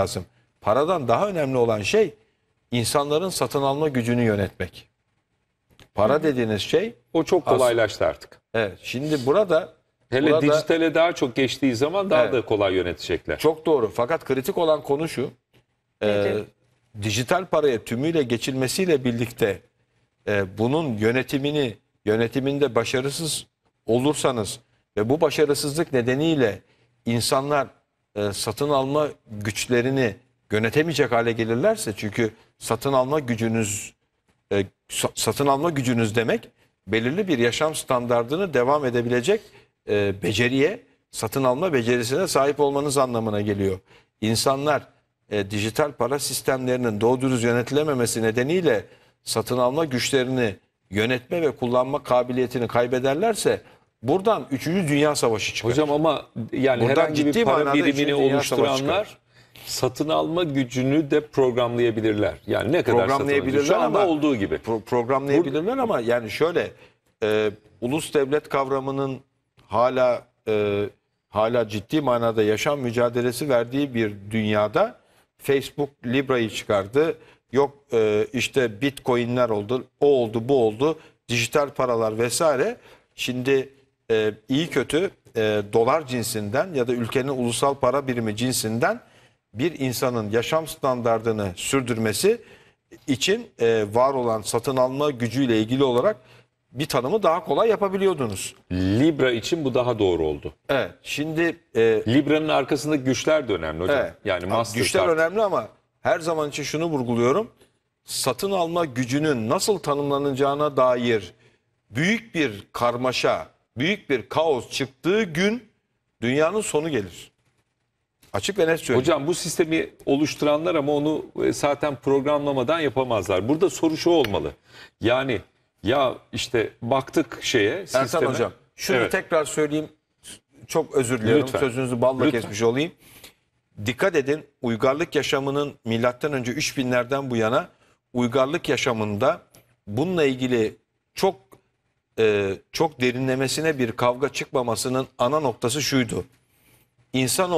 lazım. Paradan daha önemli olan şey insanların satın alma gücünü yönetmek. Para dediğiniz şey O çok kolaylaştı artık. evet şimdi burada Hele burada- dijitale daha çok geçtiği zaman daha Evet. da kolay yönetecekler. Çok doğru. Fakat kritik olan konu şu. e, dijital paraya tümüyle geçilmesiyle birlikte e, bunun yönetimini yönetiminde başarısız olursanız ve bu başarısızlık nedeniyle insanlar e, satın alma güçlerini yönetemeyecek hale gelirlerse çünkü satın alma gücünüz e, satın alma gücünüz demek belirli bir yaşam standardını devam edebilecek e, beceriye satın alma becerisine sahip olmanız anlamına geliyor. İnsanlar e, dijital para sistemlerinin doğru yönetilememesi nedeniyle satın alma güçlerini yönetme ve kullanma kabiliyetini kaybederlerse Buradan 3. Dünya Savaşı çıkar. Hocam ama yani Buradan herhangi ciddi bir para birimini oluşturanlar satın alma gücünü de programlayabilirler. Yani ne kadar programlayabilirler satın alma, ama olduğu gibi. Pro programlayabilirler ama yani şöyle e, ulus devlet kavramının hala e, hala ciddi manada yaşam mücadelesi verdiği bir dünyada Facebook Libra'yı çıkardı. Yok e, işte Bitcoin'ler oldu, o oldu, bu oldu, dijital paralar vesaire. Şimdi e, iyi kötü e, dolar cinsinden ya da ülkenin ulusal para birimi cinsinden bir insanın yaşam standartını sürdürmesi için e, var olan satın alma gücüyle ilgili olarak bir tanımı daha kolay yapabiliyordunuz. Libra için bu daha doğru oldu. Evet. Şimdi e, Libra'nın arkasında güçler de önemli hocam. Evet. Yani master güçler kart. önemli ama her zaman için şunu vurguluyorum. Satın alma gücünün nasıl tanımlanacağına dair büyük bir karmaşa büyük bir kaos çıktığı gün dünyanın sonu gelir. Açık ve net söylüyorum. Hocam bu sistemi oluşturanlar ama onu e, zaten programlamadan yapamazlar. Burada soru şu olmalı. Yani ya işte baktık şeye Ertan sisteme. Hocam şunu evet. tekrar söyleyeyim. Çok özür diliyorum. Lütfen. Sözünüzü balla Lütfen. kesmiş olayım. Dikkat edin uygarlık yaşamının milattan önce 3000'lerden bu yana uygarlık yaşamında bununla ilgili çok e, çok derinlemesine bir kavga çıkmamasının ana noktası şuydu. İnsan